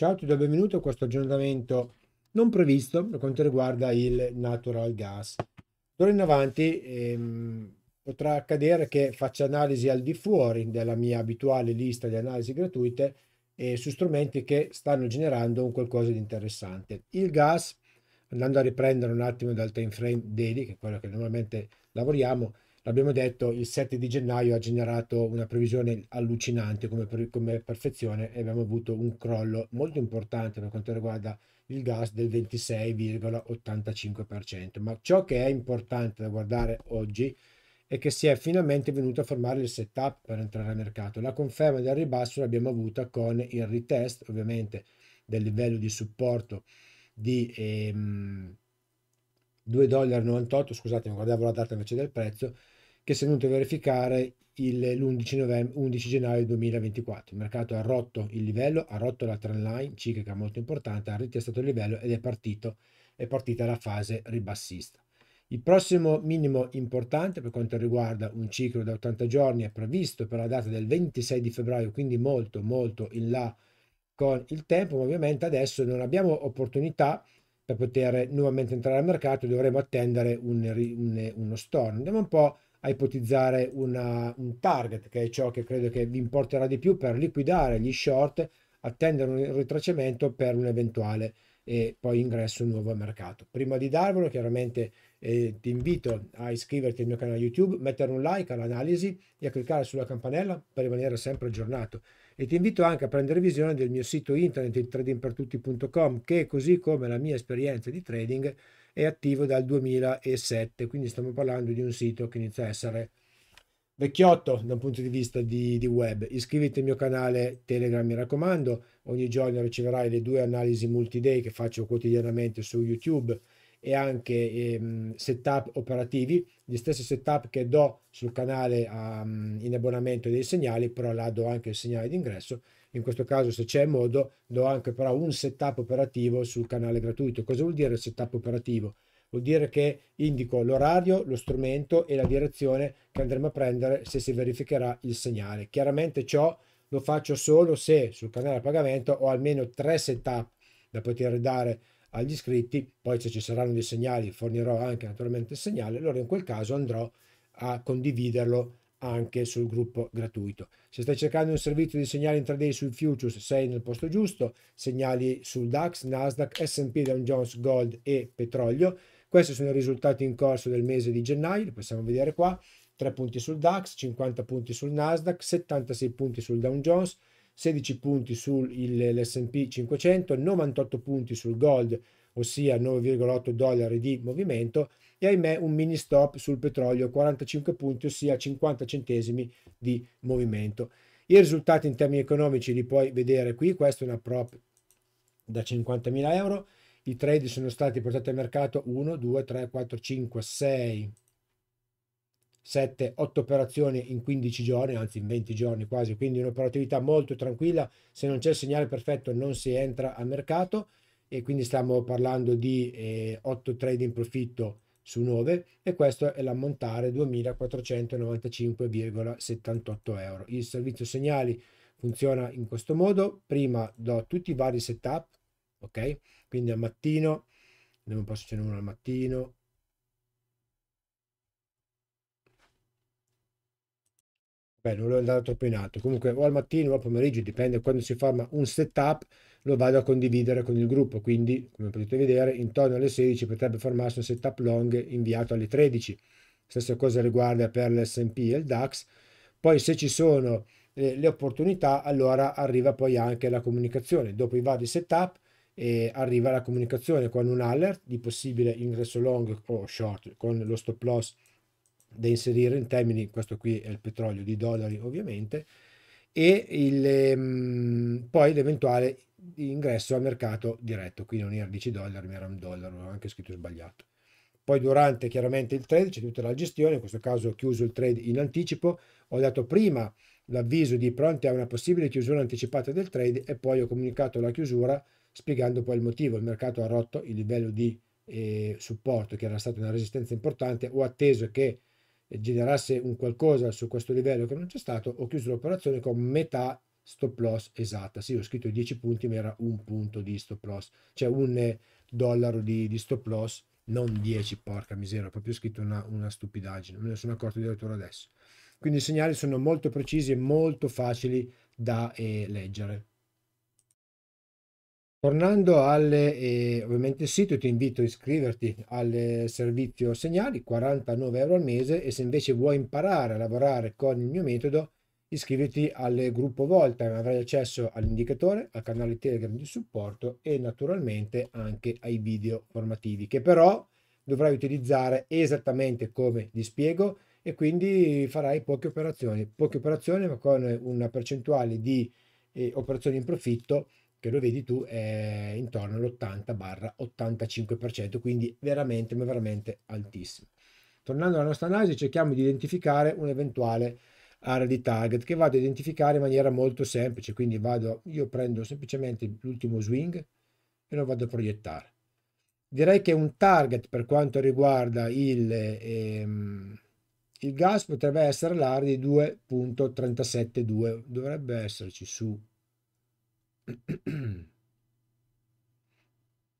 Ciao, a tutti e benvenuti a questo aggiornamento non previsto per quanto riguarda il natural gas. D'ora in avanti ehm, potrà accadere che faccia analisi al di fuori della mia abituale lista di analisi gratuite eh, su strumenti che stanno generando un qualcosa di interessante. Il gas, andando a riprendere un attimo dal time frame daily, che è quello che normalmente lavoriamo, l'abbiamo detto, il 7 di gennaio ha generato una previsione allucinante come, per, come, perfezione e abbiamo avuto un crollo molto importante per quanto riguarda il gas del 26,85%. Ma ciò che è importante da guardare oggi è che si è finalmente venuto a formare il setup per entrare al mercato. La conferma del ribasso l'abbiamo avuta con il retest, ovviamente, del livello di supporto di... Ehm, 2,98 dollari, scusate, guardavo la data invece del prezzo, che si è venuto a verificare l'11 gennaio 2024. Il mercato ha rotto il livello, ha rotto la trend line ciclica molto importante, ha ritestato il livello ed è, partito, è partita la fase ribassista. Il prossimo minimo importante per quanto riguarda un ciclo da 80 giorni è previsto per la data del 26 di febbraio, quindi molto molto in là con il tempo, ma ovviamente adesso non abbiamo opportunità per poter nuovamente entrare al mercato, dovremo attendere un, un, uno storno. Andiamo un po' a ipotizzare una, un target, che è ciò che credo che vi importerà di più per liquidare gli short, attendere un ritracciamento per un eventuale e poi ingresso nuovo al mercato. Prima di darvelo, chiaramente eh, ti invito a iscriverti al mio canale YouTube, mettere un like all'analisi e a cliccare sulla campanella per rimanere sempre aggiornato e ti invito anche a prendere visione del mio sito internet il tradingpertutti.com che così come la mia esperienza di trading è attivo dal 2007 quindi stiamo parlando di un sito che inizia a essere vecchiotto da un punto di vista di, di, web. Iscriviti al mio canale Telegram, mi raccomando, ogni giorno riceverai le due analisi multi-day che faccio quotidianamente su YouTube e anche ehm, setup operativi, gli stessi setup che do sul canale um, in abbonamento dei segnali, però là do anche il segnale d'ingresso. In questo caso, se c'è modo, do anche però un setup operativo sul canale gratuito. Cosa vuol dire setup operativo? Vuol dire che indico l'orario, lo strumento e la direzione che andremo a prendere se si verificherà il segnale. Chiaramente ciò lo faccio solo se sul canale a pagamento ho almeno tre setup da poter dare agli iscritti, poi se ci saranno dei segnali fornirò anche naturalmente il segnale, allora in quel caso andrò a condividerlo anche sul gruppo gratuito. Se stai cercando un servizio di segnali intraday sui futures sei nel posto giusto, segnali sul DAX, Nasdaq, S&P Dow Jones, Gold e Petrolio. Questi sono i risultati in corso del mese di gennaio, li possiamo vedere qua, 3 punti sul DAX, 50 punti sul Nasdaq, 76 punti sul Dow Jones, 16 punti sull'S&P 500, 98 punti sul gold, ossia 9,8 dollari di movimento, e ahimè un mini stop sul petrolio, 45 punti, ossia 50 centesimi di movimento. I risultati in termini economici li puoi vedere qui, questa è una prop da 50.000 euro, i trade sono stati portati al mercato 1, 2, 3, 4, 5, 6, 7-8 operazioni in 15 giorni, anzi in 20 giorni quasi, quindi un'operatività molto tranquilla, se non c'è il segnale perfetto non si entra a mercato e quindi stiamo parlando di eh, 8 trade in profitto su 9 e questo è l'ammontare 2495,78 euro. Il servizio segnali funziona in questo modo, prima do tutti i vari setup, ok? Quindi al mattino, ne posso ce n'è uno al mattino, beh, non lo andato troppo in alto. Comunque, o al mattino o al pomeriggio, dipende quando si forma un setup, lo vado a condividere con il gruppo. Quindi, come potete vedere, intorno alle 16 potrebbe formarsi un setup long inviato alle 13. Stessa cosa riguarda per l'SP e il DAX. Poi, se ci sono le, eh, le opportunità, allora arriva poi anche la comunicazione. Dopo i vari setup, e eh, arriva la comunicazione con un alert di possibile ingresso long o short con lo stop loss da inserire in termini, questo qui è il petrolio, di dollari ovviamente, e il, ehm, poi l'eventuale ingresso al mercato diretto, qui non era 10 dollari ma era un dollaro, ho anche scritto sbagliato. Poi durante chiaramente il trade c'è tutta la gestione, in questo caso ho chiuso il trade in anticipo, ho dato prima l'avviso di pronti a una possibile chiusura anticipata del trade e poi ho comunicato la chiusura spiegando poi il motivo, il mercato ha rotto il livello di eh, supporto che era stata una resistenza importante, ho atteso che generasse un qualcosa su questo livello che non c'è stato, ho chiuso l'operazione con metà stop loss esatta. Sì, ho scritto 10 punti, ma era un punto di stop loss, cioè un dollaro di, di stop loss, non 10, porca miseria, ho proprio scritto una, una stupidaggine, me ne sono accorto di addirittura adesso. Quindi i segnali sono molto precisi e molto facili da eh, leggere. Tornando alle, eh, ovviamente il sito, ti invito a iscriverti al servizio segnali, 49 euro al mese e se invece vuoi imparare a lavorare con il mio metodo, iscriviti al gruppo Volta, avrai accesso all'indicatore, al canale Telegram di supporto e naturalmente anche ai video formativi che però dovrai utilizzare esattamente come vi spiego e quindi farai poche operazioni, poche operazioni ma con una percentuale di eh, operazioni in profitto che lo vedi tu è intorno all'80-85%, quindi veramente, ma veramente altissimo. Tornando alla nostra analisi, cerchiamo di identificare un'eventuale area di target che vado a identificare in maniera molto semplice, quindi vado, io prendo semplicemente l'ultimo swing e lo vado a proiettare. Direi che un target per quanto riguarda il, ehm, il gas potrebbe essere l'area di 2.372, dovrebbe esserci su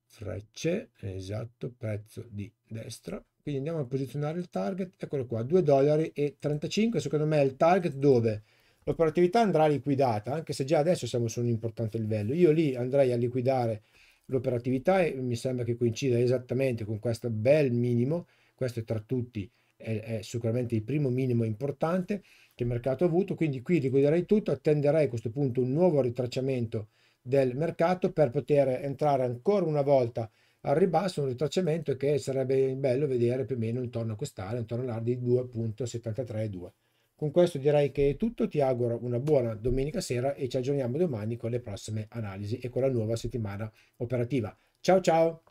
frecce, esatto, prezzo di destra. Quindi andiamo a posizionare il target, eccolo qua, 2 dollari e 35, secondo me è il target dove l'operatività andrà liquidata, anche se già adesso siamo su un importante livello. Io lì andrei a liquidare l'operatività e mi sembra che coincida esattamente con questo bel minimo, questo è tra tutti è, è sicuramente il primo minimo importante che il mercato ha avuto, quindi qui liquiderei tutto, attenderei a questo punto un nuovo ritracciamento del mercato per poter entrare ancora una volta al ribasso, un ritracciamento che sarebbe bello vedere più o meno intorno a quest'area, intorno all'area di 2.732. Con questo direi che è tutto, ti auguro una buona domenica sera e ci aggiorniamo domani con le prossime analisi e con la nuova settimana operativa. Ciao ciao!